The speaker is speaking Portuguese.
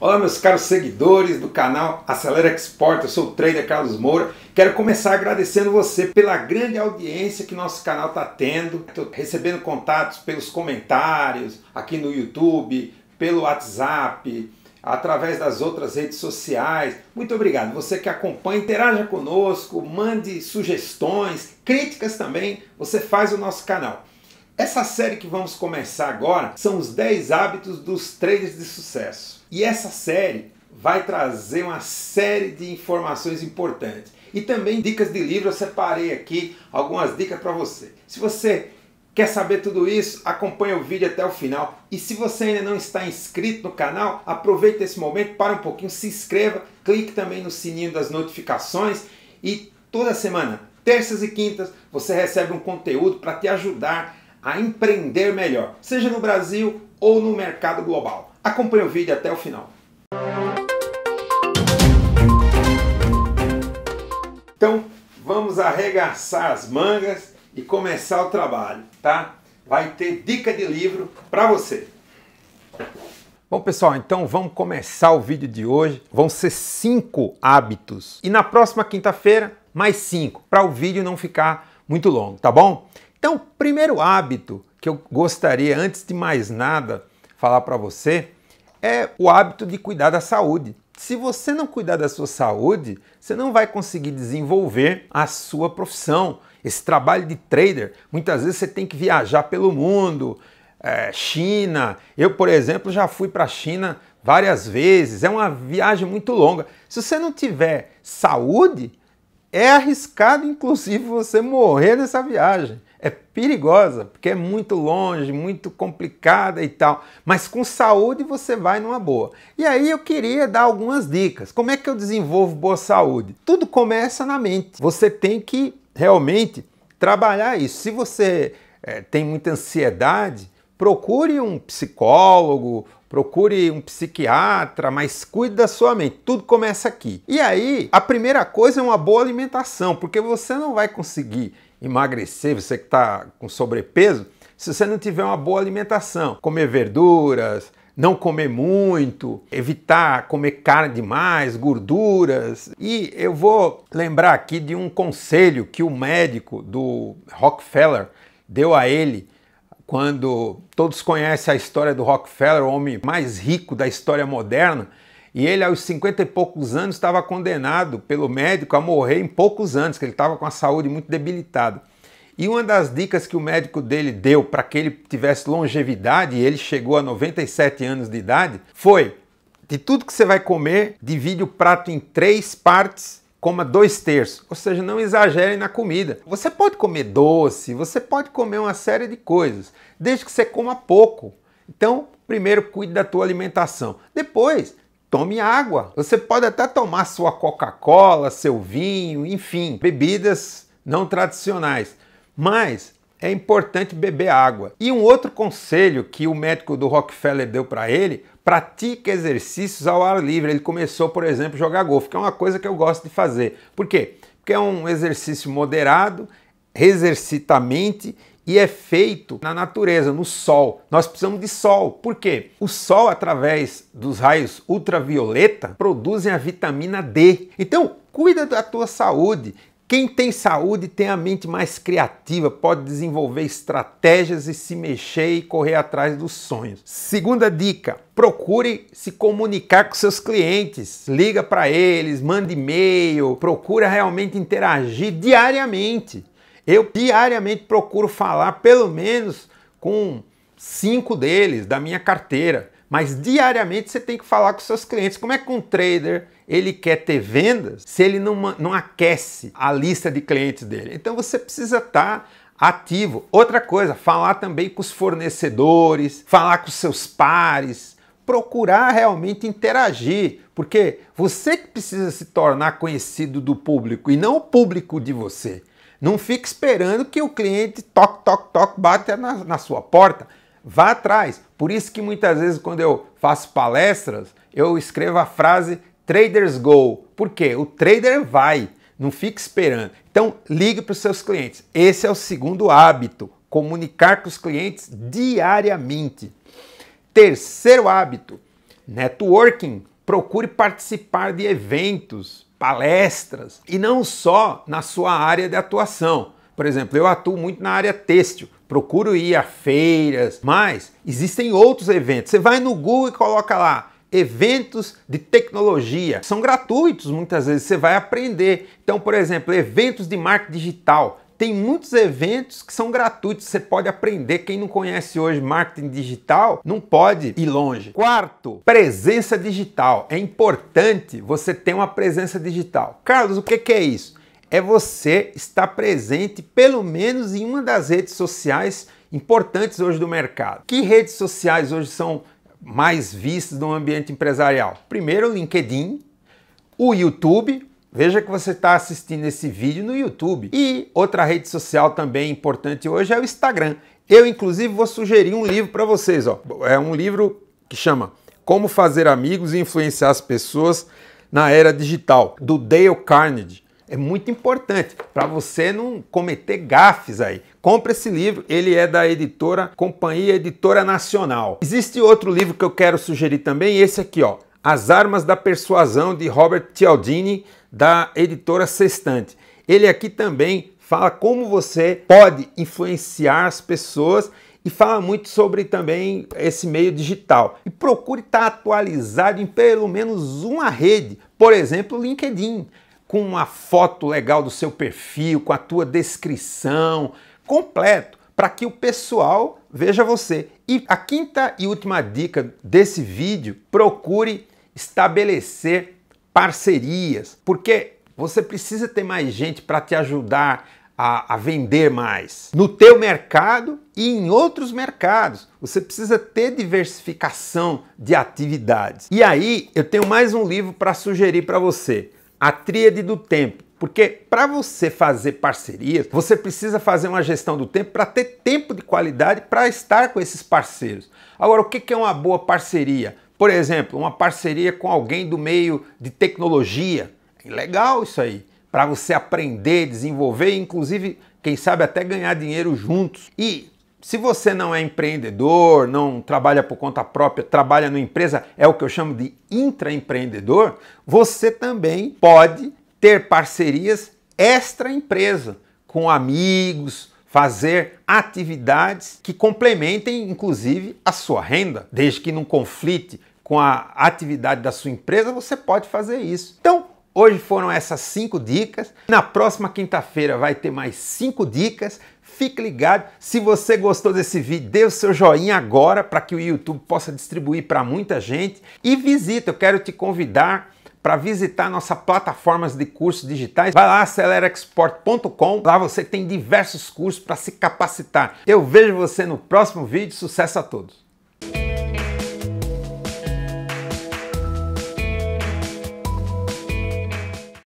Olá, meus caros seguidores do canal Acelera Export, eu sou o trader Carlos Moura. Quero começar agradecendo você pela grande audiência que nosso canal está tendo. Estou recebendo contatos pelos comentários aqui no YouTube, pelo WhatsApp, através das outras redes sociais. Muito obrigado. Você que acompanha, interaja conosco, mande sugestões, críticas também. Você faz o nosso canal. Essa série que vamos começar agora são os 10 hábitos dos traders de sucesso. E essa série vai trazer uma série de informações importantes e também dicas de livro. Eu separei aqui algumas dicas para você. Se você Quer saber tudo isso? Acompanhe o vídeo até o final. E se você ainda não está inscrito no canal, aproveite esse momento, para um pouquinho, se inscreva, clique também no sininho das notificações e toda semana, terças e quintas, você recebe um conteúdo para te ajudar a empreender melhor, seja no Brasil ou no mercado global. Acompanhe o vídeo até o final. Então, vamos arregaçar as mangas e começar o trabalho, tá? Vai ter dica de livro para você. Bom, pessoal, então vamos começar o vídeo de hoje. Vão ser cinco hábitos. E na próxima quinta-feira, mais cinco, para o vídeo não ficar muito longo, tá bom? Então, primeiro hábito que eu gostaria, antes de mais nada, falar para você é o hábito de cuidar da saúde. Se você não cuidar da sua saúde, você não vai conseguir desenvolver a sua profissão. Esse trabalho de trader, muitas vezes você tem que viajar pelo mundo, é, China. Eu, por exemplo, já fui para a China várias vezes. É uma viagem muito longa. Se você não tiver saúde, é arriscado, inclusive, você morrer nessa viagem é perigosa, porque é muito longe, muito complicada e tal. Mas com saúde você vai numa boa. E aí eu queria dar algumas dicas. Como é que eu desenvolvo boa saúde? Tudo começa na mente. Você tem que realmente trabalhar isso. Se você é, tem muita ansiedade, procure um psicólogo procure um psiquiatra, mas cuide da sua mente. Tudo começa aqui. E aí, a primeira coisa é uma boa alimentação, porque você não vai conseguir emagrecer, você que está com sobrepeso, se você não tiver uma boa alimentação. Comer verduras, não comer muito, evitar comer carne demais, gorduras. E eu vou lembrar aqui de um conselho que o médico do Rockefeller deu a ele quando todos conhecem a história do Rockefeller, o homem mais rico da história moderna, e ele aos 50 e poucos anos estava condenado pelo médico a morrer em poucos anos, que ele estava com a saúde muito debilitada. E uma das dicas que o médico dele deu para que ele tivesse longevidade, e ele chegou a 97 anos de idade, foi: de tudo que você vai comer, divide o prato em três partes coma dois terços, ou seja, não exagere na comida. Você pode comer doce, você pode comer uma série de coisas, desde que você coma pouco. Então, primeiro cuide da tua alimentação. Depois, tome água. Você pode até tomar sua Coca-Cola, seu vinho, enfim, bebidas não tradicionais. Mas é importante beber água. E um outro conselho que o médico do Rockefeller deu para ele, pratique exercícios ao ar livre. Ele começou, por exemplo, a jogar golfe, que é uma coisa que eu gosto de fazer. Por quê? Porque é um exercício moderado, exercitamente e é feito na natureza, no sol. Nós precisamos de sol. Por quê? O sol, através dos raios ultravioleta, produzem a vitamina D. Então, cuida da tua saúde. Quem tem saúde tem a mente mais criativa, pode desenvolver estratégias e se mexer e correr atrás dos sonhos. Segunda dica: procure se comunicar com seus clientes, liga para eles, manda e-mail, procura realmente interagir diariamente. Eu diariamente procuro falar pelo menos com cinco deles da minha carteira, mas diariamente você tem que falar com seus clientes. Como é que um trader ele quer ter vendas se ele não, não aquece a lista de clientes dele. Então você precisa estar. Tá ativo. Outra coisa, falar também com os fornecedores, falar com seus pares, procurar realmente interagir, porque você que precisa se tornar conhecido do público e não o público de você. Não fique esperando que o cliente toque, toque, toque, bate na, na sua porta. Vá atrás. Por isso que muitas vezes quando eu faço palestras, eu escrevo a frase Traders Go. Por quê? O trader vai, não fica esperando. Então, ligue para os seus clientes. Esse é o segundo hábito: comunicar com os clientes diariamente. Terceiro hábito: networking. Procure participar de eventos, palestras e não só na sua área de atuação. Por exemplo, eu atuo muito na área têxtil, procuro ir a feiras, mas existem outros eventos. Você vai no Google e coloca lá eventos de tecnologia. São gratuitos, muitas vezes você vai aprender. Então, por exemplo, eventos de marketing digital. Tem muitos eventos que são gratuitos, você pode aprender. Quem não conhece hoje marketing digital não pode ir longe. Quarto, presença digital. É importante você ter uma presença digital. Carlos, o que é isso? É você estar presente pelo menos em uma das redes sociais importantes hoje do mercado. Que redes sociais hoje são mais vistos no ambiente empresarial? Primeiro, o LinkedIn, o YouTube. Veja que você está assistindo esse vídeo no YouTube. E outra rede social também importante hoje é o Instagram. Eu, inclusive, vou sugerir um livro para vocês. Ó. É um livro que chama Como Fazer Amigos e Influenciar as Pessoas na Era Digital, do Dale Carnegie é muito importante para você não cometer gafes aí. Compre esse livro, ele é da editora Companhia Editora Nacional. Existe outro livro que eu quero sugerir também, esse aqui, ó, As Armas da Persuasão de Robert Cialdini, da editora Sextante. Ele aqui também fala como você pode influenciar as pessoas e fala muito sobre também esse meio digital. E procure estar tá atualizado em pelo menos uma rede, por exemplo, o LinkedIn com uma foto legal do seu perfil, com a tua descrição, completo, para que o pessoal veja você. E a quinta e última dica desse vídeo, procure estabelecer parcerias, porque você precisa ter mais gente para te ajudar a, a, vender mais no teu mercado e em outros mercados. Você precisa ter diversificação de atividades. E aí eu tenho mais um livro para sugerir para você a tríade do tempo. Porque para você fazer parcerias, você precisa fazer uma gestão do tempo para ter tempo de qualidade para estar com esses parceiros. Agora, o que é uma boa parceria? Por exemplo, uma parceria com alguém do meio de tecnologia. É legal isso aí. Para você aprender, desenvolver, inclusive, quem sabe até ganhar dinheiro juntos. E se você não é empreendedor, não trabalha por conta própria, trabalha numa empresa, é o que eu chamo de intraempreendedor, você também pode ter parcerias extra-empresa com amigos, fazer atividades que complementem, inclusive, a sua renda, desde que não conflite com a atividade da sua empresa, você pode fazer isso. Então, Hoje foram essas cinco dicas. Na próxima quinta-feira vai ter mais cinco dicas. Fique ligado. Se você gostou desse vídeo, dê o seu joinha agora para que o YouTube possa distribuir para muita gente. E visita, eu quero te convidar para visitar nossa plataforma de cursos digitais. Vai lá, acelerexport.com. Lá você tem diversos cursos para se capacitar. Eu vejo você no próximo vídeo. Sucesso a todos!